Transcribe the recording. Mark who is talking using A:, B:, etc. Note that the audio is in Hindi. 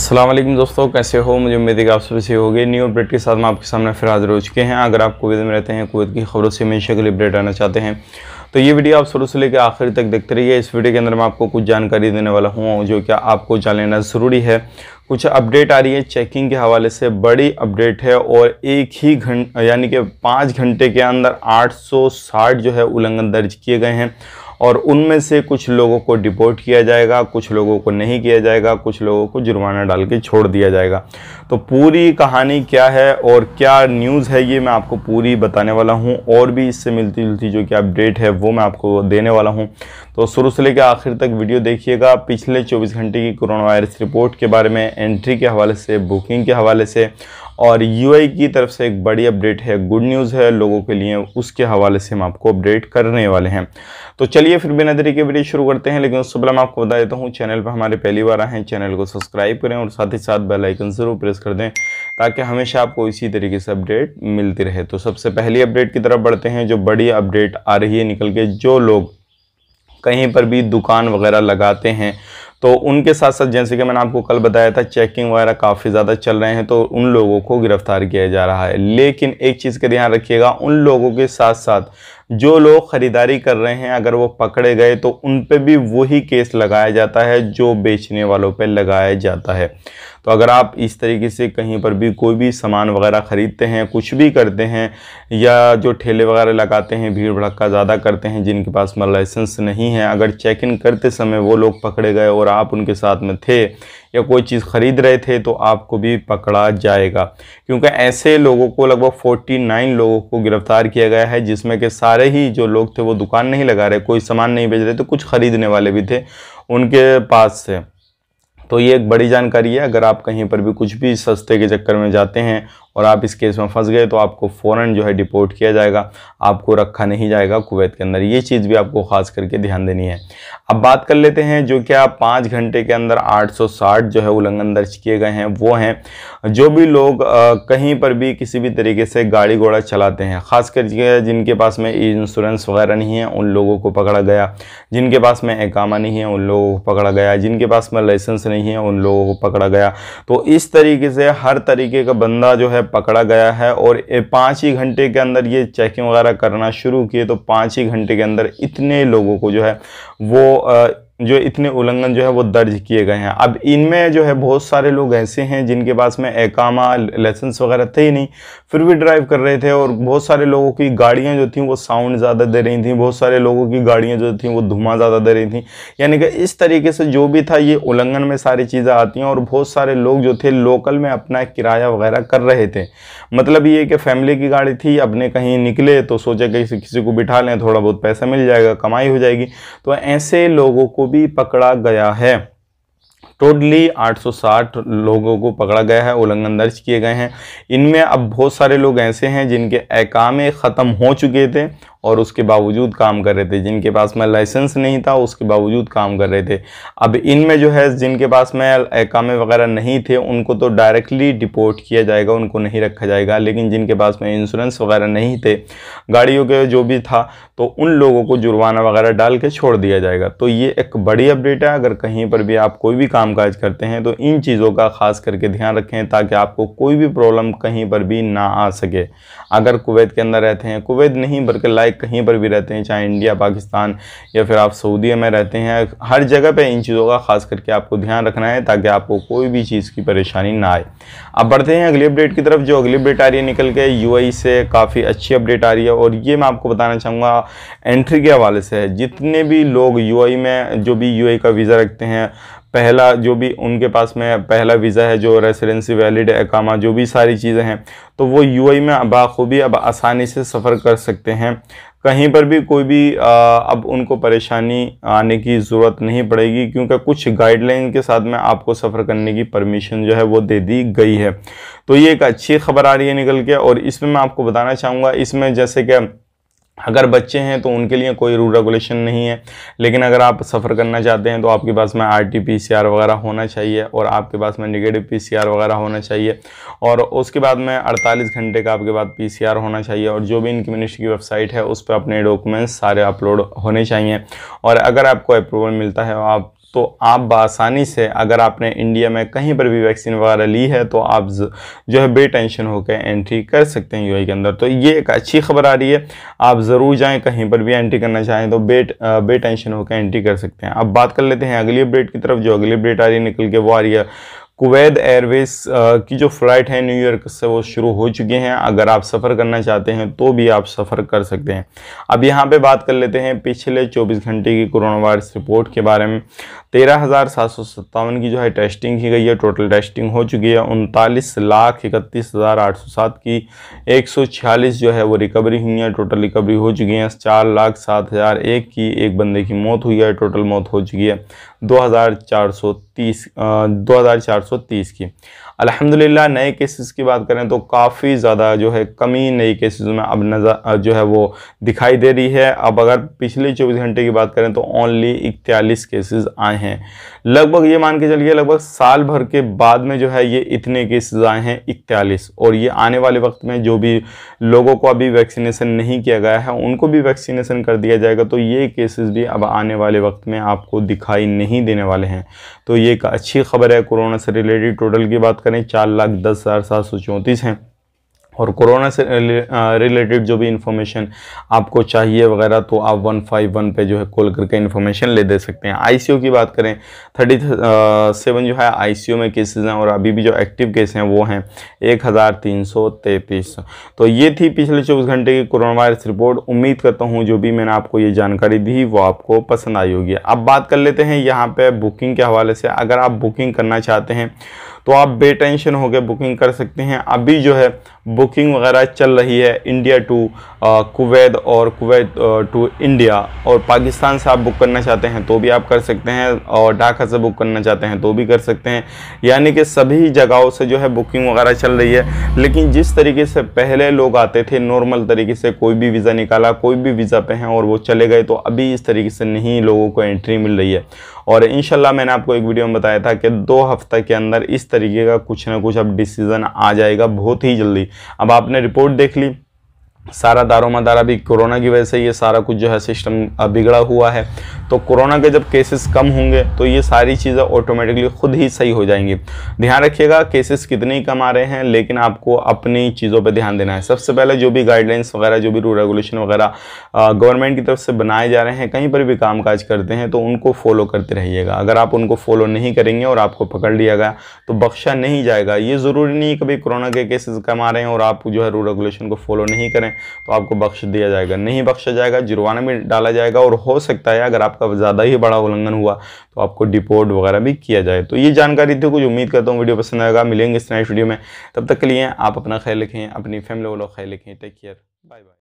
A: असलम दोस्तों कैसे हो मुझे उम्मीद है कि आप से हो गए न्यू अपडेट के साथ में आपके सामने फिर हाजिर हो चुके हैं अगर आप कोविद में रहते हैं कुवैत की खबरों से हमेशा के लिए अपडेट आना चाहते हैं तो ये वीडियो आप शुरू से लेकर आखिर तक देखते रहिए इस वीडियो के अंदर मैं आपको कुछ जानकारी देने वाला हूँ जो कि आपको जान लेना ज़रूरी है कुछ अपडेट आ रही है चेकिंग के हवाले से बड़ी अपडेट है और एक ही घंटे यानी कि पाँच घंटे के अंदर आठ जो है उल्लंघन दर्ज किए गए हैं और उनमें से कुछ लोगों को डिपोर्ट किया जाएगा कुछ लोगों को नहीं किया जाएगा कुछ लोगों को जुर्माना डाल के छोड़ दिया जाएगा तो पूरी कहानी क्या है और क्या न्यूज़ है ये मैं आपको पूरी बताने वाला हूँ और भी इससे मिलती जुलती जो कि अपडेट है वो मैं आपको देने वाला हूँ तो शुरू से लेकर आखिर तक वीडियो देखिएगा पिछले चौबीस घंटे की कोरोना वायरस रिपोर्ट के बारे में एंट्री के हवाले से बुकिंग के हवाले से और यू की तरफ से एक बड़ी अपडेट है गुड न्यूज़ है लोगों के लिए उसके हवाले से हम आपको अपडेट करने वाले हैं तो चलिए फिर बिना तरीके वीडियो शुरू करते हैं लेकिन उससे पहले मैं आपको बता देता हूँ चैनल पर हमारे पहली बार आए हैं चैनल को सब्सक्राइब करें और साथ ही साथ बेलाइकन ज़रूर प्रेस कर दें ताकि हमेशा आपको इसी तरीके से अपडेट मिलती रहे तो सबसे पहली अपडेट की तरफ बढ़ते हैं जो बड़ी अपडेट आ रही है निकल के जो लोग कहीं पर भी दुकान वगैरह लगाते हैं तो उनके साथ साथ जैसे कि मैंने आपको कल बताया था चेकिंग वगैरह काफ़ी ज़्यादा चल रहे हैं तो उन लोगों को गिरफ्तार किया जा रहा है लेकिन एक चीज़ का ध्यान रखिएगा उन लोगों के साथ साथ जो लोग ख़रीदारी कर रहे हैं अगर वो पकड़े गए तो उन पे भी वही केस लगाया जाता है जो बेचने वालों पे लगाया जाता है तो अगर आप इस तरीके से कहीं पर भी कोई भी सामान वगैरह ख़रीदते हैं कुछ भी करते हैं या जो ठेले वगैरह लगाते हैं भीड़ भड़का ज़्यादा करते हैं जिनके पास मतलब लाइसेंस नहीं है अगर चेक इन करते समय वो लोग पकड़े गए और आप उनके साथ में थे या कोई चीज़ ख़रीद रहे थे तो आपको भी पकड़ा जाएगा क्योंकि ऐसे लोगों को लगभग 49 लोगों को गिरफ्तार किया गया है जिसमें के सारे ही जो लोग थे वो दुकान नहीं लगा रहे कोई सामान नहीं बेच रहे थे कुछ ख़रीदने वाले भी थे उनके पास से तो ये एक बड़ी जानकारी है अगर आप कहीं पर भी कुछ भी सस्ते के चक्कर में जाते हैं और आप इस केस में फंस गए तो आपको फ़ौरन जो है डिपोर्ट किया जाएगा आपको रखा नहीं जाएगा कुवैत के अंदर ये चीज़ भी आपको ख़ास करके ध्यान देनी है अब बात कर लेते हैं जो क्या पाँच घंटे के अंदर 860 जो है उल्लंघन दर्ज किए गए हैं वो हैं जो भी लोग आ, कहीं पर भी किसी भी तरीके से गाड़ी घोड़ा चलाते हैं ख़ास करके जिनके पास में इंश्योरेंस वगैरह नहीं है उन लोगों को पकड़ा गया जिनके पास में एकामा नहीं है उन लोगों को पकड़ा गया जिनके पास में लाइसेंस नहीं है उन लोगों को पकड़ा गया तो इस तरीके से हर तरीके का बंदा जो है है पकड़ा गया है और पाँच ही घंटे के अंदर ये चेकिंग वगैरह करना शुरू किए तो पाँच ही घंटे के अंदर इतने लोगों को जो है वो जो इतने उल्लंघन जो है वो दर्ज किए गए हैं अब इनमें जो है बहुत सारे लोग ऐसे हैं जिनके पास में एकामा लाइसेंस वगैरह थे ही नहीं फिर भी ड्राइव कर रहे थे और बहुत सारे लोगों की गाड़ियां जो थी वो साउंड ज़्यादा दे रही थी बहुत सारे लोगों की गाड़ियां जो थी वो धुआं ज़्यादा दे रही थी यानी कि इस तरीके से जो भी था ये उल्लंघन में सारी चीज़ें आती हैं और बहुत सारे लोग जो थे लोकल में अपना किराया वगैरह कर रहे थे मतलब ये कि फैमिली की गाड़ी थी अपने कहीं निकले तो सोचे कि किसी को बिठा लें थोड़ा बहुत पैसा मिल जाएगा कमाई हो जाएगी तो ऐसे लोगों को भी पकड़ा गया है टोटली 860 लोगों को पकड़ा गया है उल्लंघन दर्ज किए गए हैं इनमें अब बहुत सारे लोग ऐसे हैं जिनके अहकाम ख़त्म हो चुके थे और उसके बावजूद काम कर रहे थे जिनके पास में लाइसेंस नहीं था उसके बावजूद काम कर रहे थे अब इनमें जो है जिनके पास में एकामे वगैरह नहीं थे उनको तो डायरेक्टली डिपोर्ट किया जाएगा उनको नहीं रखा जाएगा लेकिन जिनके पास में इंश्योरेंस वगैरह नहीं थे गाड़ियों के जो भी था तो उन लोगों को जुर्माना वगैरह डाल के छोड़ दिया जाएगा तो ये एक बड़ी अपडेट है अगर कहीं पर भी आप कोई भी काम काज करते हैं तो इन चीज़ों का खास करके ध्यान रखें ताकि आपको कोई भी प्रॉब्लम कहीं पर भी ना आ सके अगर कुवैत के अंदर रहते हैं कुवैत नहीं बल्कि लाइक चाहे कहीं पर भी रहते हैं चाहे इंडिया पाकिस्तान या फिर आप सऊदी में रहते हैं हर जगह पर इन चीज़ों का खास करके आपको ध्यान रखना है ताकि आपको कोई भी चीज़ की परेशानी ना आए अब बढ़ते हैं अगली अपडेट की तरफ जो अगली अपडेट आ रही है निकल के यू e से काफ़ी अच्छी अपडेट आ रही है और ये मैं आपको बताना चाहूँगा एंट्री के हवाले से है जितने भी लोग यू e में जो भी यू e का वीज़ा रखते हैं पहला जो भी उनके पास में पहला वीज़ा है जो रेसिडेंसी वैलिड एकामा जो भी सारी चीज़ें हैं तो वो यूएई में बाखूबी अब आसानी से सफ़र कर सकते हैं कहीं पर भी कोई भी आ, अब उनको परेशानी आने की ज़रूरत नहीं पड़ेगी क्योंकि कुछ गाइडलाइन के साथ में आपको सफ़र करने की परमिशन जो है वो दे दी गई है तो ये एक अच्छी खबर आ रही है निकल के और इसमें मैं आपको बताना चाहूँगा इसमें जैसे कि अगर बच्चे हैं तो उनके लिए कोई रूल रेगुलेशन नहीं है लेकिन अगर आप सफ़र करना चाहते हैं तो आपके पास में R T P C R वगैरह होना चाहिए और आपके पास में निगेटिव पी सी आर वगैरह होना चाहिए और उसके बाद में 48 घंटे का आपके पास पी सी आर होना चाहिए और जो भी इनकी मिनिस्ट्री की वेबसाइट है उस पर अपने डॉक्यूमेंट्स सारे अपलोड होने चाहिए और अगर आपको अप्रूवल मिलता है आप तो आप बसानी से अगर आपने इंडिया में कहीं पर भी वैक्सीन वगैरह ली है तो आप जो है बेटेंशन होकर एंट्री कर सकते हैं यूएई के अंदर तो ये एक अच्छी खबर आ रही है आप ज़रूर जाएं कहीं पर भी एंट्री करना चाहें तो बेट बेटेंशन होकर एंट्री कर सकते हैं अब बात कर लेते हैं अगली अपडेट की तरफ जो अगली अपडेट आ रही है निकल के वो आ रही है कुवैत एयरवेज की जो फ़्लाइट है न्यूयॉर्क से वो शुरू हो चुके हैं अगर आप सफ़र करना चाहते हैं तो भी आप सफ़र कर सकते हैं अब यहाँ पे बात कर लेते हैं पिछले 24 घंटे की कोरोना वायरस रिपोर्ट के बारे में तेरह हज़ार सात सौ सत्तावन की जो है टेस्टिंग की गई है टोटल टेस्टिंग हो चुकी है उनतालीस लाख इकतीस हज़ार आठ सौ सात की एक सौ छियालीस जो है वो रिकवरी हुई है टोटल रिकवरी हो चुकी है चार लाख सात हज़ार एक की एक बंदे की मौत हुई है टोटल मौत हो चुकी है दो हज़ार चार सौ तीस दो हज़ार चार सौ तीस की अल्हम्दुलिल्लाह नए केसेस की बात करें तो काफ़ी ज़्यादा जो है कमी नई केसेस में अब नज़र जो है वो दिखाई दे रही है अब अगर पिछले चौबीस घंटे की बात करें तो ओनली इकतालीस केसेस आए हैं लगभग ये मान के चलिए लगभग साल भर के बाद में जो है ये इतने केसेस आए हैं इकतालीस और ये आने वाले वक्त में जो भी लोगों को अभी वैक्सीनेशन नहीं किया गया है उनको भी वैक्सीनेसन कर दिया जाएगा तो ये केसेस भी अब आने वाले वक्त में आपको दिखाई नहीं देने वाले हैं तो ये एक अच्छी खबर है कोरोना से रिलेटेड टोटल की बात करें करें चार लाख दस हज़ार सात सौ चौंतीस हैं और कोरोना से रिलेटेड जो भी इन्फॉर्मेशन आपको चाहिए वगैरह तो आप वन फाइव वन पर जो है कॉल करके इन्फॉर्मेशन ले दे सकते हैं आईसीयू की बात करें थर्टी सेवन जो है आईसीयू में केसेस हैं और अभी भी जो एक्टिव केस हैं वो हैं एक हज़ार तीन सौ तैंतीस तो ये थी पिछले चौबीस घंटे की कोरोना वायरस रिपोर्ट उम्मीद करता हूँ जो भी मैंने आपको ये जानकारी दी वो आपको पसंद आई होगी अब बात कर लेते हैं यहाँ पर बुकिंग के हवाले से अगर आप बुकिंग करना चाहते हैं तो आप बेटेंशन होकर बुकिंग कर सकते हैं अभी जो है बुकिंग वगैरह चल रही है इंडिया टू कुवैत और कुवैत टू इंडिया और पाकिस्तान से आप बुक करना चाहते हैं तो भी आप कर सकते हैं और ढाका से बुक करना चाहते हैं तो भी कर सकते हैं यानी कि सभी जगहों से जो है बुकिंग वगैरह चल रही है लेकिन जिस तरीके से पहले लोग आते थे नॉर्मल तरीके से कोई भी वीज़ा निकाला कोई भी वीज़ा पे हैं और वो चले गए तो अभी इस तरीके से नहीं लोगों को एंट्री मिल रही है और इन मैंने आपको एक वीडियो में बताया था कि दो हफ्ते के अंदर इस तरीके का कुछ ना कुछ अब डिसीज़न आ जाएगा बहुत ही जल्दी अब आपने रिपोर्ट देख ली सारा दारोमदार अभी कोरोना की वजह से ये सारा कुछ जो है सिस्टम बिगड़ा हुआ है तो कोरोना के जब केसेस कम होंगे तो ये सारी चीज़ें ऑटोमेटिकली खुद ही सही हो जाएंगी ध्यान रखिएगा केसेस कितने ही कम आ रहे हैं लेकिन आपको अपनी चीज़ों पर ध्यान देना है सबसे पहले जो भी गाइडलाइंस वगैरह जो भी रूल रेगुलेशन वगैरह गवर्नमेंट की तरफ से बनाए जा रहे हैं कहीं पर भी काम करते हैं तो उनको फॉलो करते रहिएगा अगर आप उनको फॉलो नहीं करेंगे और आपको पकड़ लिया गया तो बख्शा नहीं जाएगा ये ज़रूरी नहीं कभी कोरोना के केसेस कम आ रहे हैं और आप जो है रूल रेगुलेशन को फॉलो नहीं करें तो आपको बख्श दिया जाएगा नहीं बख्शा जाएगा जुर्माना भी डाला जाएगा और हो सकता है अगर आप आपका ज़्यादा ही बड़ा उल्लंघन हुआ तो आपको डिपोर्ट वगैरह भी किया जाए तो ये जानकारी थी कुछ उम्मीद करता हूँ वीडियो पसंद आएगा मिलेंगे इस नेक्स्ट वीडियो में तब तक के लिए आप अपना ख्याल रखें अपनी फैमिली वालों का ख्याल रखें टेक केयर बाय बाय